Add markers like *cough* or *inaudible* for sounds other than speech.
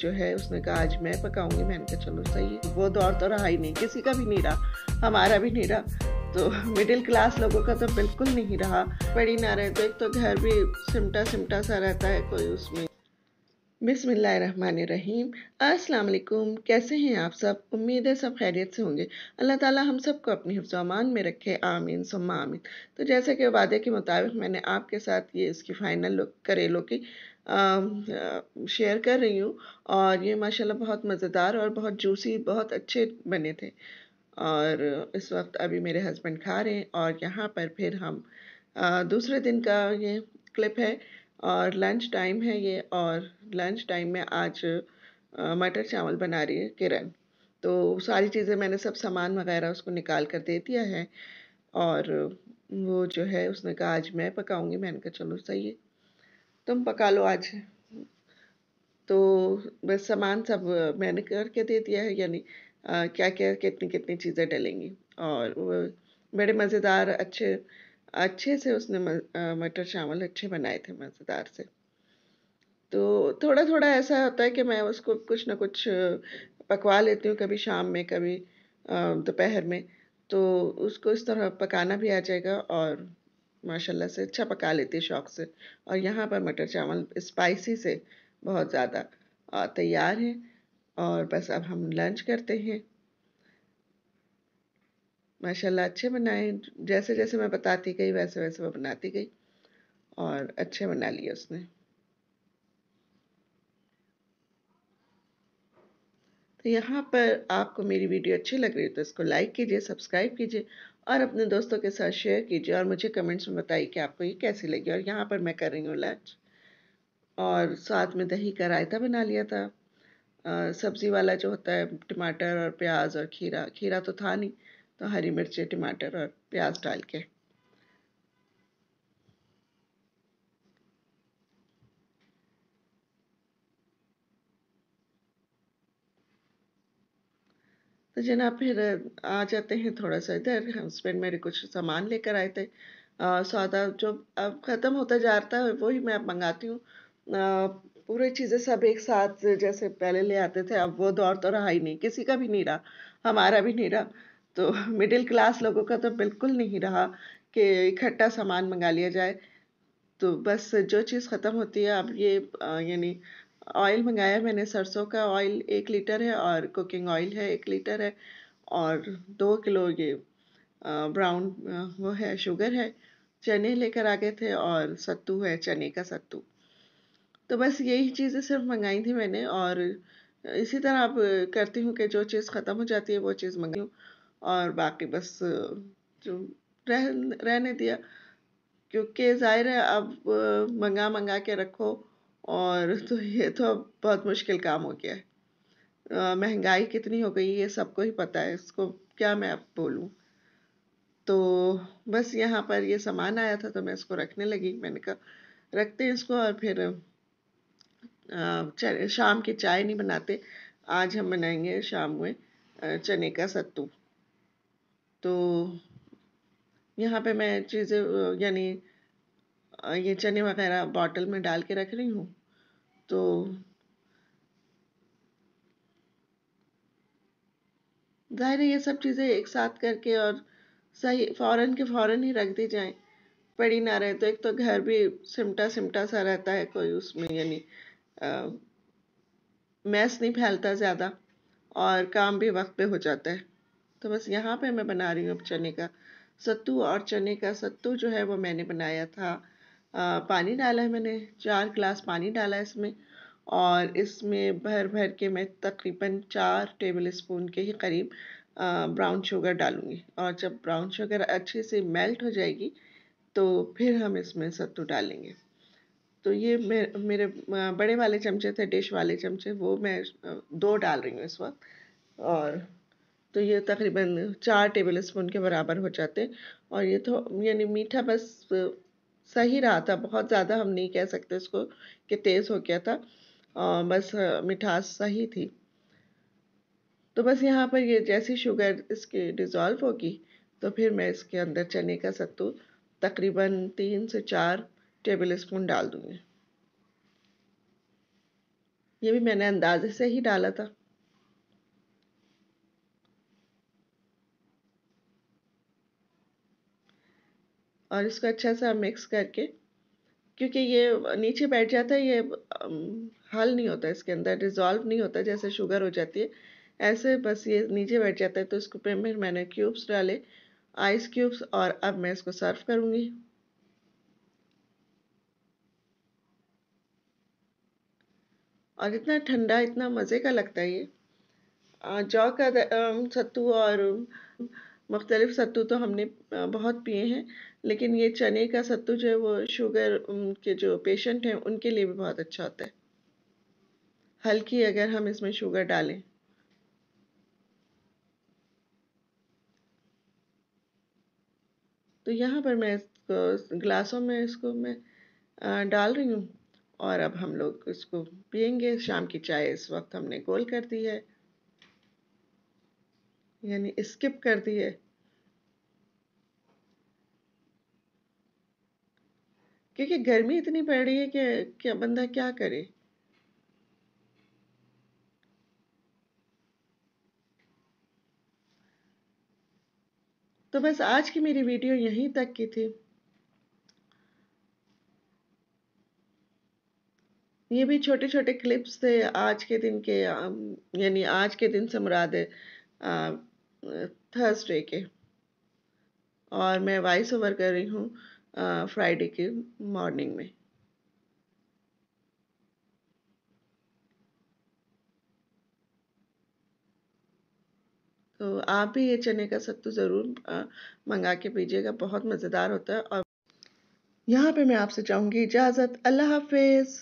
जो है उसने कहा आज मैं पकाऊंगी मैंने कहा चलो सही वो दौर तो रहा ही नहीं किसी का भी नहीं रहा हमारा भी नहीं रहा तो मिडिल क्लास लोगों का तो बिल्कुल नहीं रहा पड़ी ना रहे तो एक तो घर भी सिमटा सिमटा सा रहता है कोई उसमें बिसमीम अस्सलाम कैसे हैं आप सब उम्मीद है सब खैरियत से होंगे अल्लाह ताला हम सबको अपनी हफ्जामान में रखे आमीन सम्मा आमीन तो जैसे कि वादे के मुताबिक मैंने आपके साथ ये इसकी फ़ाइनल लुक करेलों की शेयर कर रही हूँ और ये माशाल्लाह बहुत मज़ेदार और बहुत जूसी बहुत अच्छे बने थे और इस वक्त अभी मेरे हस्बैंड खा रहे हैं और यहाँ पर फिर हम दूसरे दिन का ये क्लिप है और लंच टाइम है ये और लंच टाइम में आज मटर चावल बना रही है किरण तो सारी चीज़ें मैंने सब सामान वगैरह उसको निकाल कर दे दिया है और वो जो है उसने कहा आज मैं पकाऊंगी मैंने कहा चलो सही है तुम पका लो आज तो बस सामान सब मैंने करके दे दिया है यानी क्या क्या कितनी कितनी चीज़ें डलेंगी और बड़े मज़ेदार अच्छे अच्छे से उसने मटर चावल अच्छे बनाए थे मज़ेदार से तो थोड़ा थोड़ा ऐसा होता है कि मैं उसको कुछ ना कुछ पकवा लेती हूँ कभी शाम में कभी दोपहर में तो उसको इस तरह पकाना भी आ जाएगा और माशाल्लाह से अच्छा पका लेती है शौक़ से और यहाँ पर मटर चावल स्पाइसी से बहुत ज़्यादा तैयार है और बस अब हम लंच करते हैं माशाल्लाह अच्छे बनाए जैसे जैसे मैं बताती गई वैसे वैसे मैं बनाती गई और अच्छे बना लिए उसने तो यहाँ पर आपको मेरी वीडियो अच्छी लग रही है तो इसको लाइक कीजिए सब्सक्राइब कीजिए और अपने दोस्तों के साथ शेयर कीजिए और मुझे कमेंट्स में बताइए कि आपको ये कैसी लगी और यहाँ पर मैं कर रही हूँ लंच और साथ में दही का रायता बना लिया था सब्ज़ी वाला जो होता है टमाटर और प्याज और खीरा खीरा तो था नहीं तो हरी मिर्ची टमाटर और प्याज डाल के तो जना फिर आ जाते हैं थोड़ा सा इधर हस्बैंड मेरे कुछ सामान लेकर आए थे सौदा जो अब ख़त्म होता जा रहा है वही मैं अब मंगाती हूँ पूरी चीज़ें सब एक साथ जैसे पहले ले आते थे अब वो दौर तो रहा ही नहीं किसी का भी नहीं रहा हमारा भी नहीं रहा तो मिडिल *laughs* क्लास लोगों का तो बिल्कुल नहीं रहा कि इकट्ठा सामान मंगा लिया जाए तो बस जो चीज़ ख़त्म होती है अब ये यानी ऑयल मंगाया मैंने सरसों का ऑयल एक लीटर है और कुकिंग ऑयल है एक लीटर है और दो किलो ये ब्राउन वो है शुगर है चने लेकर आ गए थे और सत्तू है चने का सत्तू तो बस यही चीज़ें सिर्फ मंगाई थी मैंने और इसी तरह अब करती हूँ कि जो चीज़ ख़त्म हो जाती है वो चीज़ मंगाई हूँ और बाकी बस जो रह रहने दिया क्योंकि ज़ाहिर है अब मंगा मंगा के रखो और तो ये तो अब बहुत मुश्किल काम हो गया है महंगाई कितनी हो गई ये सबको ही पता है इसको क्या मैं अब बोलूँ तो बस यहाँ पर ये सामान आया था तो मैं इसको रखने लगी मैंने कहा रखते हैं इसको और फिर शाम की चाय नहीं बनाते आज हम बनाएंगे शाम में चने का सत्तू तो यहाँ पे मैं चीज़ें यानी ये चने वगैरह बॉटल में डाल के रख रही हूँ तो ज़ाहिर है ये सब चीज़ें एक साथ करके और सही फ़ौरन के फ़ौरन ही रख दी जाए पड़ी ना रहे तो एक तो घर भी सिमटा सिमटा सा रहता है कोई उसमें यानी मैस नहीं फैलता ज़्यादा और काम भी वक्त पे हो जाता है तो बस यहाँ पे मैं बना रही हूँ अब चने का सत्तू और चने का सत्तू जो है वो मैंने बनाया था आ, पानी डाला है मैंने चार गिलास पानी डाला है इसमें और इसमें भर भर के मैं तकरीबन चार टेबल स्पून के ही करीब ब्राउन शुगर डालूँगी और जब ब्राउन शुगर अच्छे से मेल्ट हो जाएगी तो फिर हम इसमें सत्तू डालेंगे तो ये मेरे मेरे बड़े वाले चमचे थे डिश वाले चमचे वो मैं दो डाल रही हूँ इस वक्त और तो ये तकरीबन चार टेबल स्पून के बराबर हो जाते और ये तो यानी मीठा बस सही रहा था बहुत ज़्यादा हम नहीं कह सकते इसको कि तेज़ हो गया था आ, बस मिठास सही थी तो बस यहाँ पर ये जैसी शुगर इसकी डिज़ोल्व होगी तो फिर मैं इसके अंदर चने का सत्तू तकरीबन तीन से चार टेबल स्पून डाल दूँगी ये भी मैंने अंदाजे से ही डाला था और इसको अच्छा सा मिक्स करके क्योंकि ये नीचे बैठ जाता है ये हल नहीं होता इसके अंदर डिजॉल्व नहीं होता जैसे शुगर हो जाती है ऐसे बस ये नीचे बैठ जाता है तो इसको पे फिर मैंने क्यूब्स डाले आइस क्यूब्स और अब मैं इसको सर्व करूँगी और इतना ठंडा इतना मज़े का लगता है ये जौ का सत्तू और मुख्तलिफ़ सत्तू तो हमने बहुत पिए हैं लेकिन ये चने का सत्तू जो है वो शुगर के जो पेशेंट हैं उनके लिए भी बहुत अच्छा होता है हल्की अगर हम इसमें शुगर डालें तो यहाँ पर मैं इसको ग्लासों में इसको मैं डाल रही हूँ और अब हम लोग इसको पियेंगे शाम की चाय इस वक्त हमने गोल कर दी है यानी स्किप कर दी है क्योंकि गर्मी इतनी पड़ रही है कि क्या बंदा क्या करे तो बस आज की मेरी वीडियो यहीं तक की थी ये भी छोटे छोटे क्लिप्स थे आज के दिन के यानी आज के दिन से मुराद थर्सडे के और मैं वॉइस ओवर कर रही हूँ फ्राइडे के मॉर्निंग में तो आप भी ये चने का सत्तू ज़रूर मंगा के पीजिएगा बहुत मज़ेदार होता है और यहाँ पे मैं आपसे चाहूंगी इजाज़त अल्लाह हाफिज़